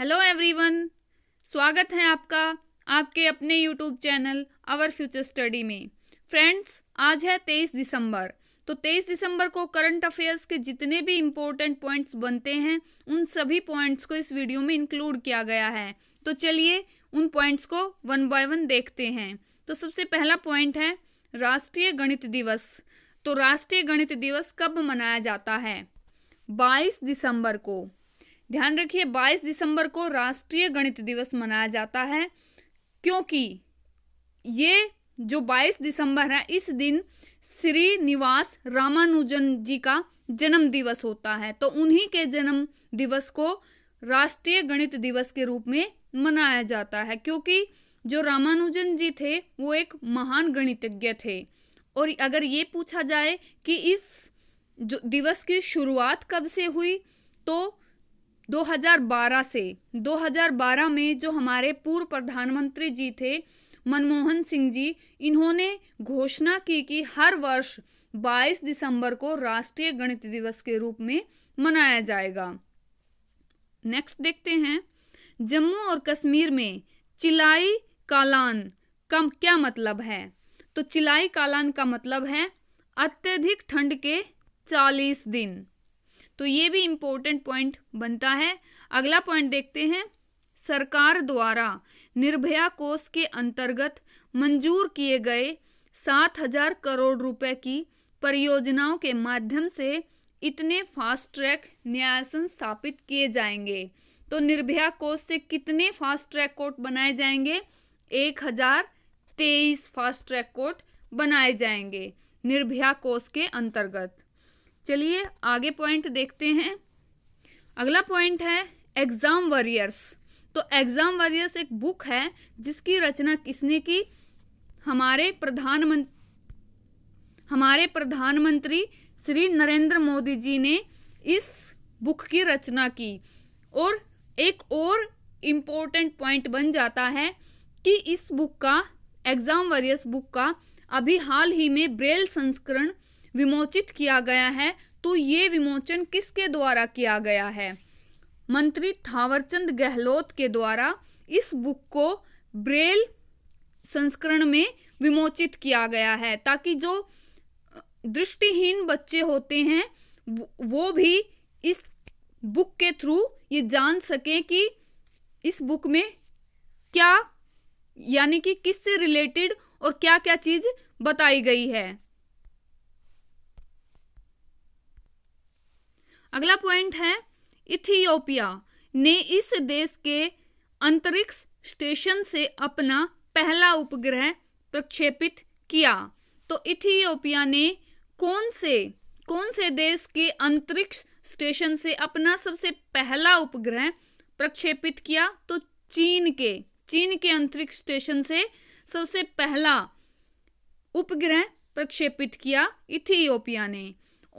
hello everyone स्वागत है आपका आपके अपने YouTube channel our future study में फ्रेंड्स आज है तेईस दिसंबर तो तेईस दिसंबर को करंट अफेयर्स के जितने भी इम्पोर्टेंट पॉइंट्स बनते हैं उन सभी पॉइंट्स को इस वीडियो में इंक्लूड किया गया है तो चलिए उन पॉइंट्स को वन बाय वन देखते हैं तो सबसे पहला पॉइंट है राष्ट्रीय गणित दिवस तो राष्ट्रीय गणित दिवस कब मनाया जाता है 22 दिसंबर को ध्यान रखिए 22 दिसंबर को राष्ट्रीय गणित दिवस मनाया जाता है क्योंकि ये जो 22 दिसंबर है इस दिन श्री निवास रामानुजन जी का जन्म दिवस होता है तो उन्हीं के जन्म दिवस को राष्ट्रीय गणित दिवस के रूप में मनाया जाता है क्योंकि जो रामानुजन जी थे वो एक महान गणितज्ञ थे और अगर ये पूछा जाए कि इस जो दिवस की शुरुआत कब से हुई तो 2012 से 2012 में जो हमारे पूर्व प्रधानमंत्री जी थे मनमोहन सिंह जी इन्होंने घोषणा की कि हर वर्ष 22 दिसंबर को राष्ट्रीय गणित दिवस के रूप में मनाया जाएगा नेक्स्ट देखते हैं जम्मू और कश्मीर में चिलाई कालान का क्या मतलब है तो चिलाई कालान का मतलब है अत्यधिक ठंड के चालीस दिन तो ये भी इम्पोर्टेंट पॉइंट बनता है अगला पॉइंट देखते हैं सरकार द्वारा निर्भया कोष के अंतर्गत मंजूर किए गए सात हजार करोड़ रुपए की परियोजनाओं के माध्यम से इतने फास्ट ट्रैक न्यायासन स्थापित किए जाएंगे तो निर्भया कोष से कितने फास्ट ट्रैक कोर्ट बनाए जाएंगे एक हजार तेईस फास्ट ट्रैक कोर्ट बनाए जाएंगे निर्भया कोष के अंतर्गत चलिए आगे पॉइंट देखते हैं अगला पॉइंट है एग्ज़ाम वॉरियर्स तो एग्ज़ाम वॉरियर्स एक बुक है जिसकी रचना किसने की हमारे प्रधानमंत्री हमारे प्रधानमंत्री श्री नरेंद्र मोदी जी ने इस बुक की रचना की और एक और इम्पोर्टेंट पॉइंट बन जाता है कि इस बुक का एग्ज़ाम वॉरियर्स बुक का अभी हाल ही में ब्रेल संस्करण विमोचित किया गया है तो ये विमोचन किसके द्वारा किया गया है मंत्री थावरचंद गहलोत के द्वारा इस बुक को ब्रेल संस्करण में विमोचित किया गया है ताकि जो दृष्टिहीन बच्चे होते हैं वो भी इस बुक के थ्रू ये जान सकें कि इस बुक में क्या यानी कि किससे रिलेटेड और क्या क्या चीज़ बताई गई है अगला पॉइंट है इथियोपिया ने इस देश के अंतरिक्ष स्टेशन से अपना पहला उपग्रह प्रक्षेपित किया तो इथियोपिया ने कौन से कौन से देश के अंतरिक्ष स्टेशन से अपना सबसे पहला उपग्रह प्रक्षेपित किया तो चीन के चीन के अंतरिक्ष स्टेशन से सबसे पहला उपग्रह प्रक्षेपित किया इथियोपिया ने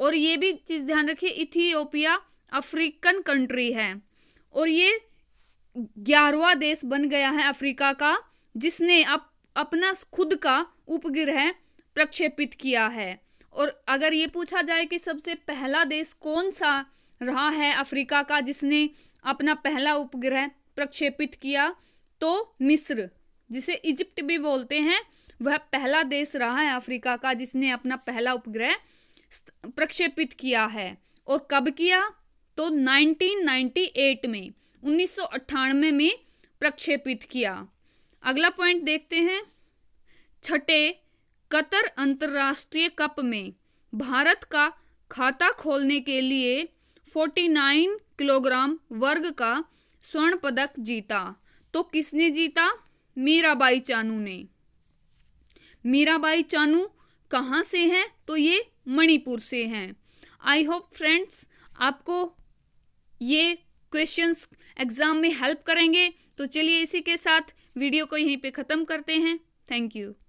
और ये भी चीज़ ध्यान रखिए इथियोपिया अफ्रीकन कंट्री है और ये ग्यारहवा देश बन गया है अफ्रीका का जिसने अप, अपना खुद का उपग्रह प्रक्षेपित किया है और अगर ये पूछा जाए कि सबसे पहला देश कौन सा रहा है अफ्रीका का जिसने अपना पहला उपग्रह प्रक्षेपित किया तो मिस्र जिसे इजिप्ट भी बोलते हैं वह पहला देश रहा है अफ्रीका का जिसने अपना पहला उपग्रह प्रक्षेपित किया है और कब किया तो 1998 में उन्नीस में प्रक्षेपित किया अगला पॉइंट देखते हैं छठे कतर अंतर्राष्ट्रीय कप में भारत का खाता खोलने के लिए 49 किलोग्राम वर्ग का स्वर्ण पदक जीता तो किसने जीता मीराबाई चानू ने मीराबाई चानू कहाँ से हैं तो ये मणिपुर से हैं आई होप फ्रेंड्स आपको ये क्वेश्चंस एग्ज़ाम में हेल्प करेंगे तो चलिए इसी के साथ वीडियो को यहीं पे ख़त्म करते हैं थैंक यू